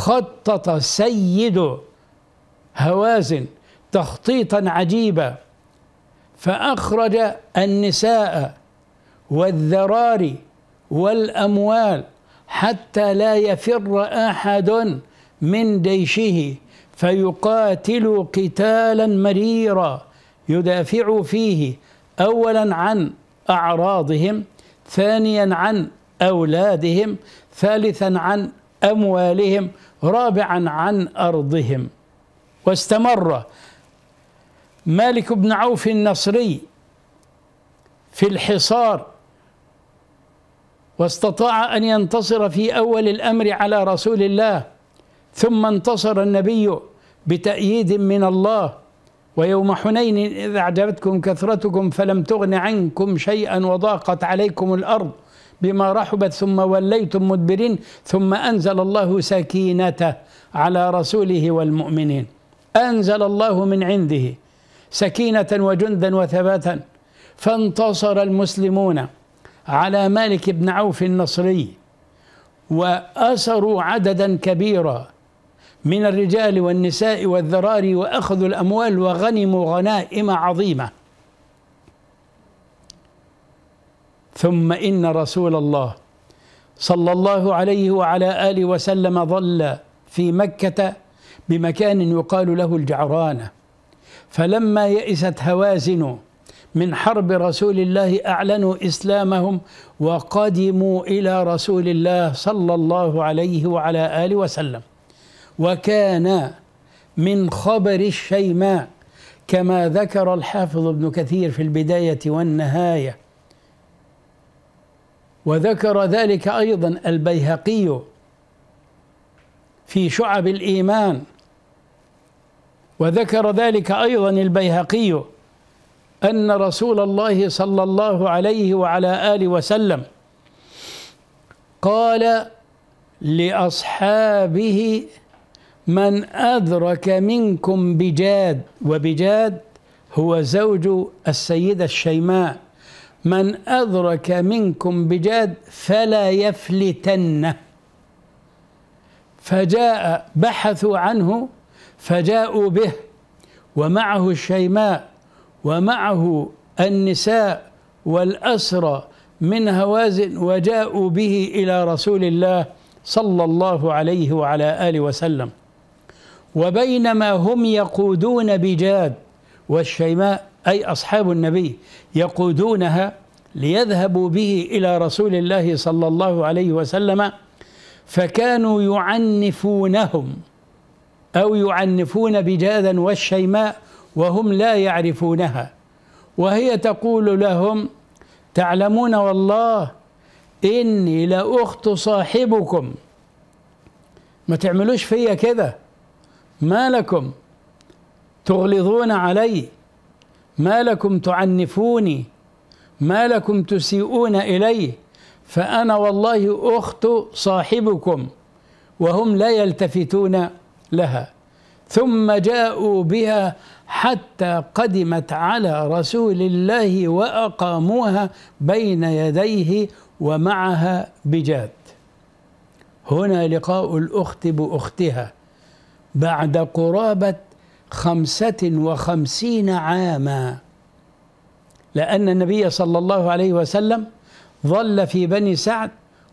خطط سيد هوازن تخطيطا عجيبا فأخرج النساء والذراري والأموال حتى لا يفر أحد من جيشه فيقاتل قتالا مريرا يدافع فيه أولا عن أعراضهم ثانيا عن أولادهم ثالثا عن أموالهم رابعا عن أرضهم واستمر مالك بن عوف النصري في الحصار واستطاع أن ينتصر في أول الأمر على رسول الله ثم انتصر النبي بتأييد من الله ويوم حنين إذ أعجبتكم كثرتكم فلم تغن عنكم شيئا وضاقت عليكم الأرض بما رحبت ثم وليتم مدبرين ثم أنزل الله سكينته على رسوله والمؤمنين أنزل الله من عنده سكينة وجندا وثباتا فانتصر المسلمون على مالك بن عوف النصري وأسروا عددا كبيرا من الرجال والنساء والذراري وأخذوا الأموال وغنموا غنائم عظيمة ثم إن رسول الله صلى الله عليه وعلى آله وسلم ظل في مكة بمكان يقال له الجعرانة فلما يئست هوازن من حرب رسول الله أعلنوا إسلامهم وقدموا إلى رسول الله صلى الله عليه وعلى آله وسلم وكان من خبر الشيماء كما ذكر الحافظ ابن كثير في البداية والنهاية وذكر ذلك ايضا البيهقي في شعب الايمان وذكر ذلك ايضا البيهقي ان رسول الله صلى الله عليه وعلى اله وسلم قال لاصحابه من أدرك منكم بجاد وبجاد هو زوج السيدة الشيماء من أدرك منكم بجاد فلا يفلتنه فجاء بحثوا عنه فجاءوا به ومعه الشيماء ومعه النساء والأسرى من هوازن وجاءوا به إلى رسول الله صلى الله عليه وعلى آله وسلم وبينما هم يقودون بجاد والشيماء أي أصحاب النبي يقودونها ليذهبوا به إلى رسول الله صلى الله عليه وسلم فكانوا يعنفونهم أو يعنفون بجادا والشيماء وهم لا يعرفونها وهي تقول لهم تعلمون والله إني لأخت صاحبكم ما تعملوش فيا كده ما لكم تغلظون علي ما لكم تعنفوني ما لكم تسيئون إلي فأنا والله أخت صاحبكم وهم لا يلتفتون لها ثم جاءوا بها حتى قدمت على رسول الله وأقاموها بين يديه ومعها بجاد هنا لقاء الأخت بأختها بعد قرابة خمسة وخمسين عاما لأن النبي صلى الله عليه وسلم ظل في بني سعد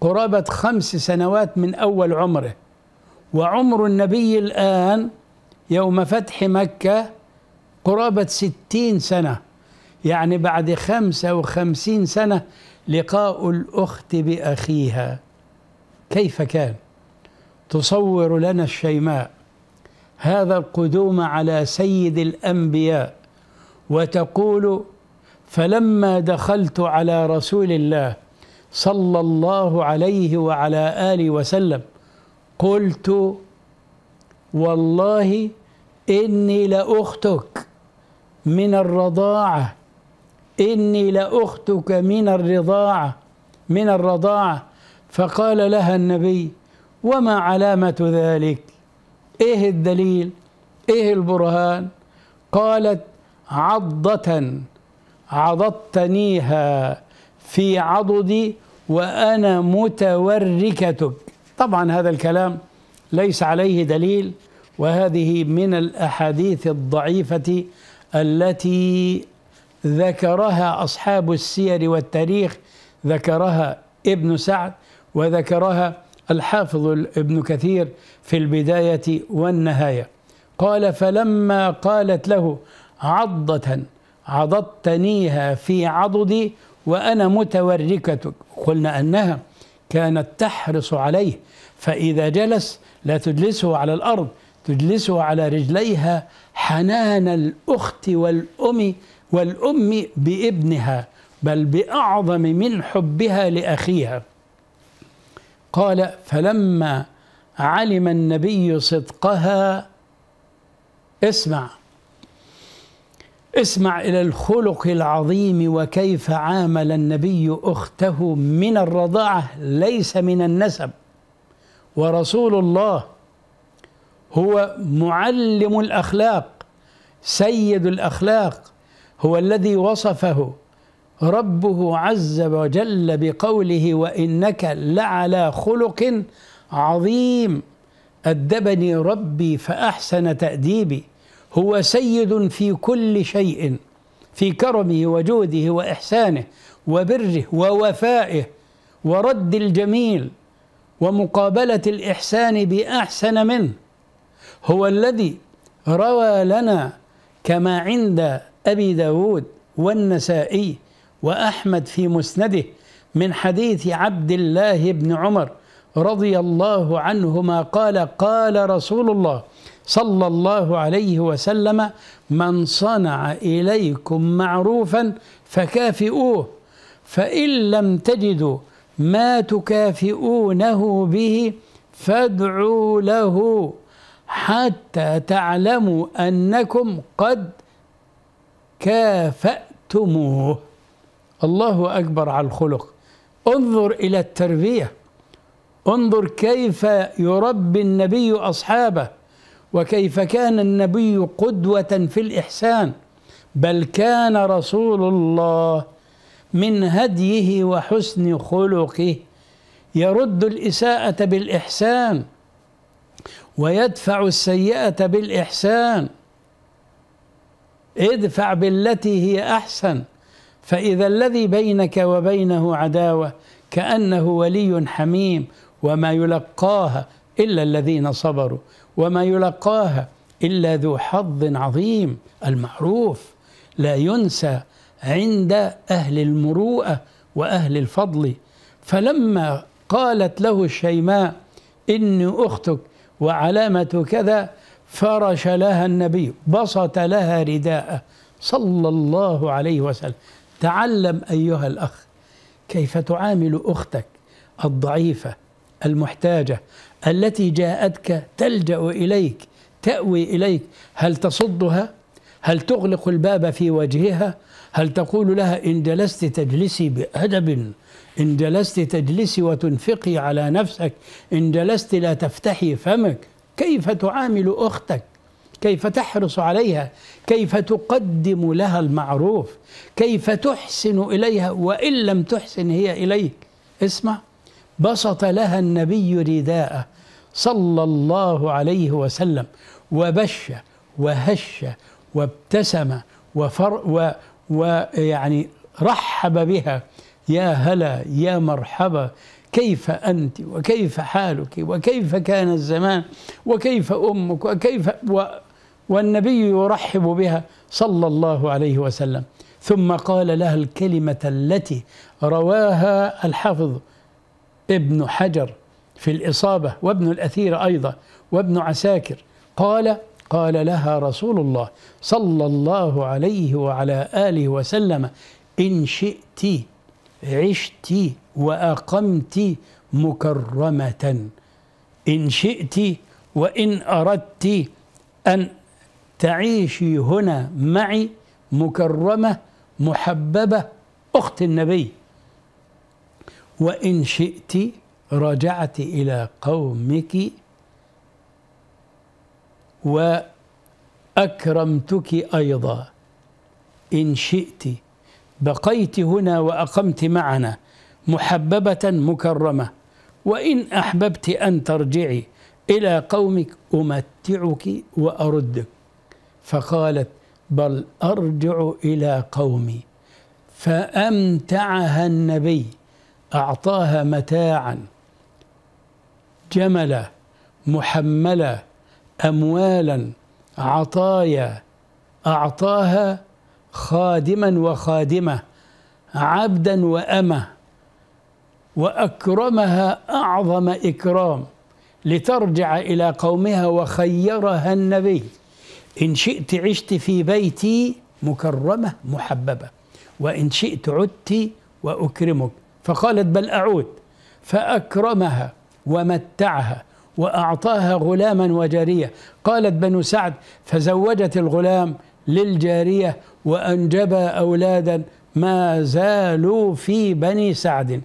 قرابة خمس سنوات من أول عمره وعمر النبي الآن يوم فتح مكة قرابة ستين سنة يعني بعد خمسة وخمسين سنة لقاء الأخت بأخيها كيف كان تصور لنا الشيماء هذا القدوم على سيد الانبياء وتقول فلما دخلت على رسول الله صلى الله عليه وعلى اله وسلم قلت والله اني لاختك من الرضاعه اني لاختك من الرضاعه من الرضاعه فقال لها النبي وما علامه ذلك ايه الدليل ايه البرهان قالت عضة عضضتنيها في عضدي وأنا متوركتك طبعا هذا الكلام ليس عليه دليل وهذه من الأحاديث الضعيفة التي ذكرها أصحاب السير والتاريخ ذكرها ابن سعد وذكرها الحافظ ابن كثير في البداية والنهاية قال فلما قالت له عضة عضضتنيها في عضدي وأنا متوركتك قلنا أنها كانت تحرص عليه فإذا جلس لا تجلسه على الأرض تجلسه على رجليها حنان الأخت والأم والأم بابنها بل بأعظم من حبها لأخيها قال فلما علم النبي صدقها اسمع اسمع الى الخلق العظيم وكيف عامل النبي اخته من الرضاعه ليس من النسب ورسول الله هو معلم الاخلاق سيد الاخلاق هو الذي وصفه ربه عز وجل بقوله وانك لعلى خلق عظيم ادبني ربي فاحسن تاديبي هو سيد في كل شيء في كرمه وجوده واحسانه وبره ووفائه ورد الجميل ومقابله الاحسان باحسن منه هو الذي روى لنا كما عند ابي داود والنسائي وأحمد في مسنده من حديث عبد الله بن عمر رضي الله عنهما قال قال رسول الله صلى الله عليه وسلم من صنع إليكم معروفا فكافئوه فإن لم تجدوا ما تكافئونه به فادعوا له حتى تعلموا أنكم قد كافأتموه الله أكبر على الخلق انظر إلى التربية انظر كيف يربي النبي أصحابه وكيف كان النبي قدوة في الإحسان بل كان رسول الله من هديه وحسن خلقه يرد الإساءة بالإحسان ويدفع السيئة بالإحسان ادفع بالتي هي أحسن فإذا الذي بينك وبينه عداوة كأنه ولي حميم وما يلقاها إلا الذين صبروا وما يلقاها إلا ذو حظ عظيم المعروف لا ينسى عند أهل المروءة وأهل الفضل فلما قالت له الشيماء إني أختك وعلامة كذا فرش لها النبي بسط لها رداءه صلى الله عليه وسلم تعلم أيها الأخ كيف تعامل أختك الضعيفة المحتاجة التي جاءتك تلجأ إليك تأوي إليك هل تصدها؟ هل تغلق الباب في وجهها؟ هل تقول لها إن جلست تجلسي بأدب إن جلست تجلسي وتنفقي على نفسك إن جلست لا تفتحي فمك كيف تعامل أختك كيف تحرص عليها كيف تقدم لها المعروف كيف تحسن إليها وإن لم تحسن هي إليك اسمع بسط لها النبي رداءه صلى الله عليه وسلم وبش وهش وابتسم وفر و ويعني رحب بها يا هلا يا مرحبا كيف أنت وكيف حالك وكيف كان الزمان وكيف أمك وكيف و والنبي يرحب بها صلى الله عليه وسلم ثم قال لها الكلمة التي رواها الحافظ ابن حجر في الإصابة وابن الأثير أيضا وابن عساكر قال قال لها رسول الله صلى الله عليه وعلى آله وسلم إن شئت عشت وأقمت مكرمة إن شئت وإن أردت أن تعيشي هنا معي مكرمة محببة أخت النبي وإن شئت رجعت إلى قومك وأكرمتك أيضا إن شئت بقيت هنا وأقمت معنا محببة مكرمة وإن أحببت أن ترجعي إلى قومك أمتعك وأردك فقالت بل ارجع الى قومي فامتعها النبي اعطاها متاعا جمله محمله اموالا عطايا اعطاها خادما وخادمه عبدا وامه واكرمها اعظم اكرام لترجع الى قومها وخيرها النبي إن شئت عشت في بيتي مكرمة محببة وإن شئت عدت وأكرمك فقالت بل أعود فأكرمها ومتعها وأعطاها غلاما وجارية قالت بنو سعد فزوجت الغلام للجارية وأنجب أولادا ما زالوا في بني سعد